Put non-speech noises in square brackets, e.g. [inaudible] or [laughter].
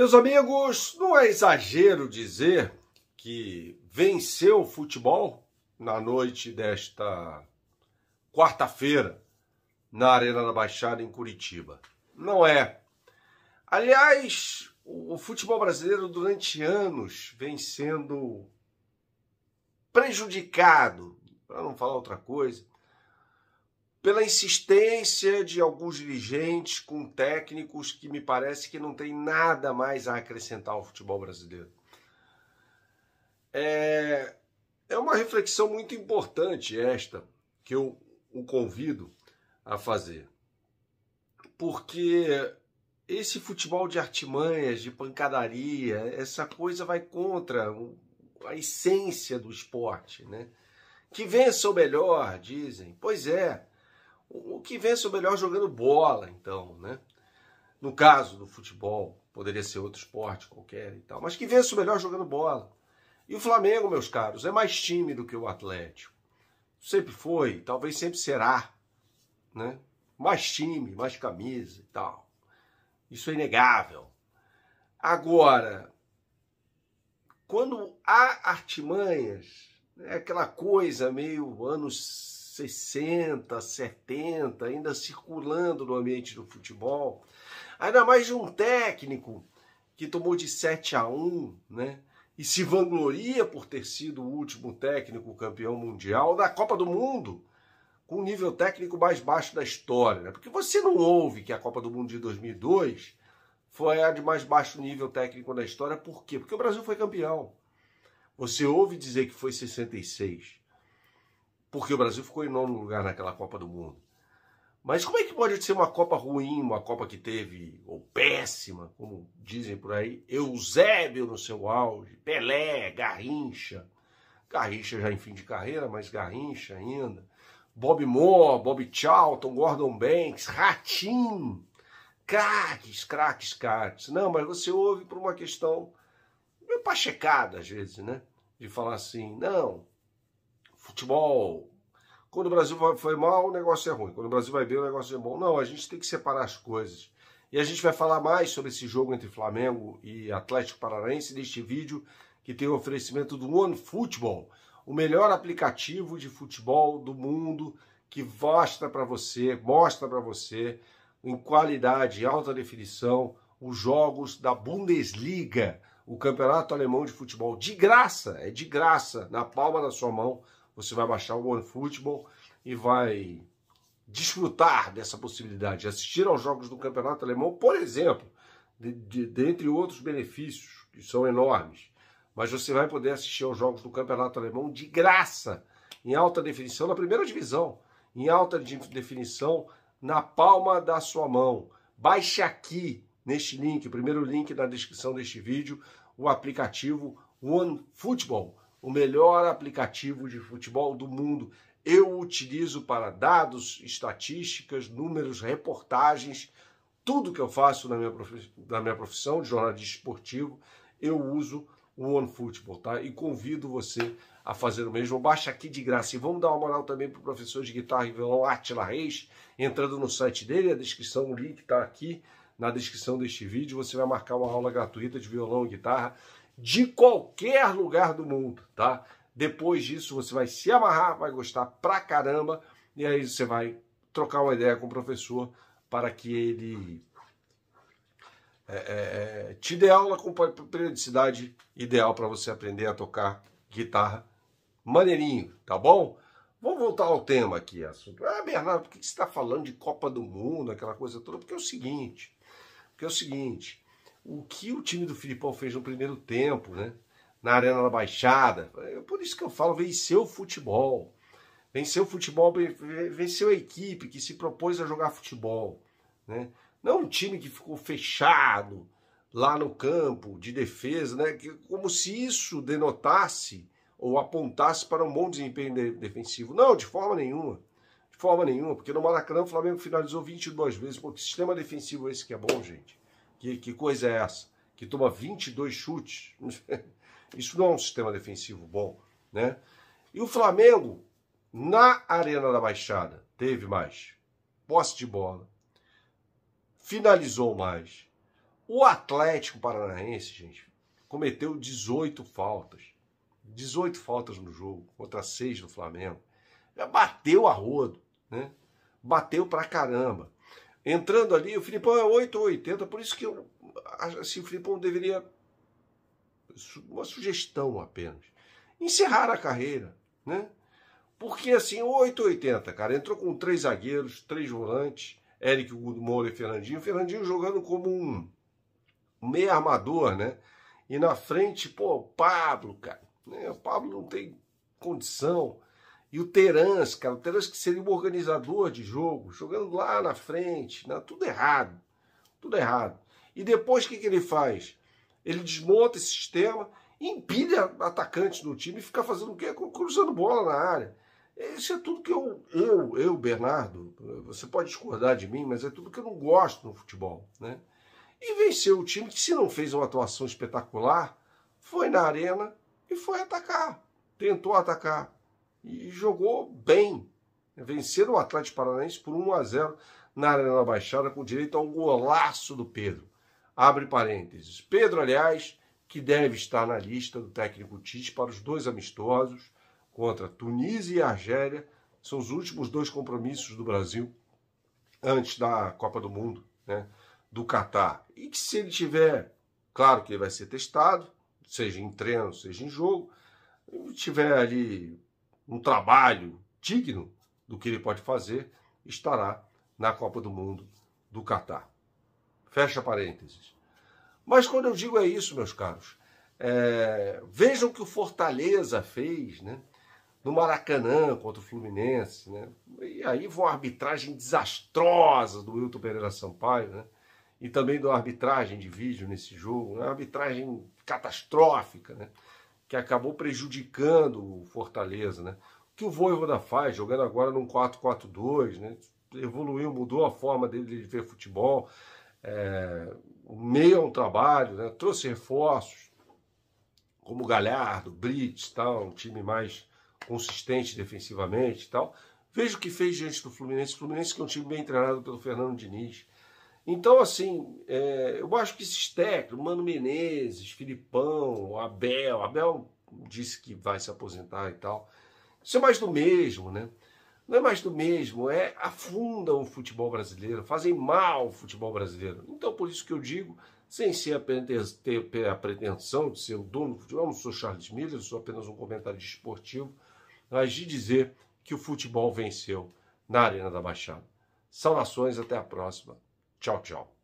Meus amigos, não é exagero dizer que venceu o futebol na noite desta quarta-feira na Arena da Baixada, em Curitiba. Não é. Aliás, o futebol brasileiro durante anos vem sendo prejudicado, para não falar outra coisa, pela insistência de alguns dirigentes com técnicos que me parece que não tem nada mais a acrescentar ao futebol brasileiro. É, é uma reflexão muito importante esta que eu o convido a fazer. Porque esse futebol de artimanhas, de pancadaria, essa coisa vai contra a essência do esporte, né? Que vença o melhor, dizem. Pois é, o que vence o melhor jogando bola, então, né? No caso do futebol, poderia ser outro esporte qualquer e tal, mas que vence o melhor jogando bola. E o Flamengo, meus caros, é mais time do que o Atlético. Sempre foi, talvez sempre será, né? Mais time, mais camisa e tal. Isso é inegável. Agora, quando há artimanhas, é aquela coisa meio anos 60, 70, ainda circulando no ambiente do futebol. Ainda mais de um técnico que tomou de 7 a 1, né? E se vangloria por ter sido o último técnico campeão mundial da Copa do Mundo, com o nível técnico mais baixo da história. Né? Porque você não ouve que a Copa do Mundo de 2002 foi a de mais baixo nível técnico da história, por quê? Porque o Brasil foi campeão. Você ouve dizer que foi 66 porque o Brasil ficou em nono lugar naquela Copa do Mundo. Mas como é que pode ser uma Copa ruim, uma Copa que teve, ou péssima, como dizem por aí, Eusébio no seu auge, Pelé, Garrincha, Garrincha já em fim de carreira, mas Garrincha ainda, Bob Moore, Bob Charlton, Gordon Banks, Ratim, craques, craques, craques. Não, mas você ouve por uma questão meio pachecada às vezes, né? De falar assim, não, futebol. Quando o Brasil foi mal, o negócio é ruim. Quando o Brasil vai bem, o negócio é bom. Não, a gente tem que separar as coisas. E a gente vai falar mais sobre esse jogo entre Flamengo e Atlético Paranaense neste vídeo que tem o oferecimento do One Football, o melhor aplicativo de futebol do mundo que mostra para você, mostra para você em qualidade, alta definição, os jogos da Bundesliga, o Campeonato Alemão de Futebol, de graça, é de graça, na palma da sua mão você vai baixar o OneFootball e vai desfrutar dessa possibilidade, assistir aos jogos do Campeonato Alemão, por exemplo, de, de, dentre outros benefícios, que são enormes. Mas você vai poder assistir aos jogos do Campeonato Alemão de graça, em alta definição, na primeira divisão, em alta definição, na palma da sua mão. Baixe aqui, neste link, o primeiro link na descrição deste vídeo, o aplicativo OneFootball o melhor aplicativo de futebol do mundo. Eu utilizo para dados, estatísticas, números, reportagens, tudo que eu faço na minha, na minha profissão de jornalista esportivo, eu uso o OneFootball, tá? E convido você a fazer o mesmo. Baixa aqui de graça. E vamos dar uma moral também para o professor de guitarra e violão Atila Reis, entrando no site dele, a descrição, o link está aqui na descrição deste vídeo. Você vai marcar uma aula gratuita de violão e guitarra de qualquer lugar do mundo, tá? Depois disso você vai se amarrar, vai gostar pra caramba e aí você vai trocar uma ideia com o professor para que ele é, é, é te dê aula com periodicidade ideal para você aprender a tocar guitarra maneirinho, tá bom? Vamos voltar ao tema aqui. Assunto. Ah, Bernardo, por que você está falando de Copa do Mundo, aquela coisa toda? Porque é o seguinte, porque é o seguinte, o que o time do Filipão fez no primeiro tempo, né? Na Arena da Baixada. É por isso que eu falo, venceu o futebol. Venceu o futebol, venceu a equipe que se propôs a jogar futebol. Né? Não um time que ficou fechado lá no campo de defesa, né? Que, como se isso denotasse ou apontasse para um bom desempenho de, defensivo. Não, de forma nenhuma. De forma nenhuma, porque no Maracanã o Flamengo finalizou 22 vezes. Pô, que sistema defensivo é esse que é bom, gente? Que, que coisa é essa? Que toma 22 chutes. [laughs] Isso não é um sistema defensivo bom, né? E o Flamengo, na Arena da Baixada, teve mais posse de bola, finalizou mais. O Atlético Paranaense, gente, cometeu 18 faltas. 18 faltas no jogo, contra 6 do Flamengo. Já bateu a rodo, né? Bateu pra caramba entrando ali, o Filipão é 8,80, por isso que eu, assim, o Filipão deveria, uma sugestão apenas, encerrar a carreira, né? Porque assim, 8,80, cara, entrou com três zagueiros, três volantes, Eric Gudo Moura e Fernandinho, Fernandinho jogando como um meio armador, né? E na frente, pô, o Pablo, cara, né? o Pablo não tem condição, e o Terans, cara, o Terans que seria um organizador de jogo, jogando lá na frente, né? tudo errado, tudo errado. E depois o que, que ele faz? Ele desmonta esse sistema, empilha atacantes no time e fica fazendo o quê? Cruzando bola na área. Isso é tudo que eu, eu, eu, Bernardo, você pode discordar de mim, mas é tudo que eu não gosto no futebol, né? E venceu o time que, se não fez uma atuação espetacular, foi na arena e foi atacar. Tentou atacar e jogou bem. Venceram o Atlético Paranaense por 1 a 0 na Arena Baixada com direito a um golaço do Pedro. Abre parênteses. Pedro, aliás, que deve estar na lista do técnico Tite para os dois amistosos contra Tunísia e Argélia. São os últimos dois compromissos do Brasil antes da Copa do Mundo, né? Do Catar. E que se ele tiver, claro que ele vai ser testado, seja em treino, seja em jogo, tiver ali um trabalho digno do que ele pode fazer, estará na Copa do Mundo do Catar. Fecha parênteses. Mas quando eu digo é isso, meus caros, é... vejam que o Fortaleza fez, né? No Maracanã contra o Fluminense, né? E aí foi uma arbitragem desastrosa do Wilton Pereira Sampaio, né? E também da arbitragem de vídeo nesse jogo, uma né, arbitragem catastrófica, né? que acabou prejudicando o Fortaleza, né? O que o Voivoda faz, jogando agora num 4-4-2, né? Evoluiu, mudou a forma dele de ver futebol, é, meio a um trabalho, né? Trouxe reforços, como Galhardo, Brits, tal, um time mais consistente defensivamente tal. Veja o que fez diante do Fluminense. O Fluminense que é um time bem treinado pelo Fernando Diniz. Então, assim, é, eu acho que esses técnicos, Mano Menezes, Filipão, Abel, Abel disse que vai se aposentar e tal. Isso é mais do mesmo, né? Não é mais do mesmo, é afundam o futebol brasileiro, fazem mal o futebol brasileiro. Então, por isso que eu digo, sem ser a, pretens, ter a pretensão de ser o dono do futebol, eu não sou Charles Miller, eu sou apenas um comentário esportivo, mas de dizer que o futebol venceu na Arena da Baixada. Saudações, até a próxima. Tchau, tchau.